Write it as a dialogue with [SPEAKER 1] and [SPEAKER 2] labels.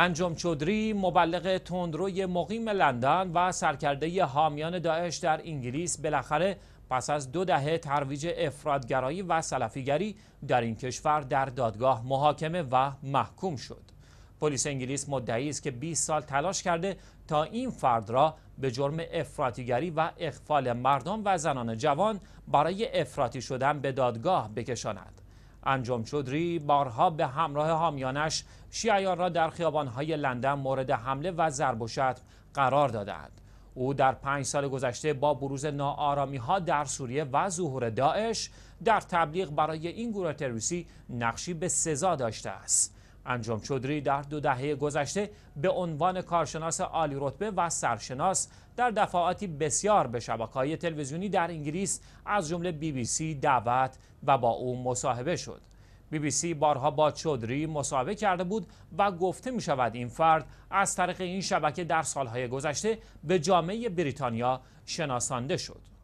[SPEAKER 1] انجام چودری مبلغ تندروی مقیم لندن و سرکرده حامیان داعش در انگلیس بالاخره پس از دو دهه ترویج افرادگرایی و سلفیگری در این کشور در دادگاه محاکمه و محکوم شد. پلیس انگلیس مدعی است که 20 سال تلاش کرده تا این فرد را به جرم افراطیگری و اخفال مردم و زنان جوان برای افراطی شدن به دادگاه بکشاند. انجام چودری بارها به همراه حامیانش شیعیان را در خیابانهای لندن مورد حمله و ضرب و شتم قرار دادند او در پنج سال گذشته با بروز ناآرامی ها در سوریه و ظهور داعش در تبلیغ برای این گروه تروریستی نقشی به سزا داشته است انجام چودری در دو دهه گذشته به عنوان کارشناس عالی رتبه و سرشناس در دفاعاتی بسیار به های تلویزیونی در انگلیس از جمله بی بی سی دعوت و با او مصاحبه شد. بی بی سی بارها با چودری مصاحبه کرده بود و گفته می شود این فرد از طریق این شبکه در سالهای گذشته به جامعه بریتانیا شناسانده شد.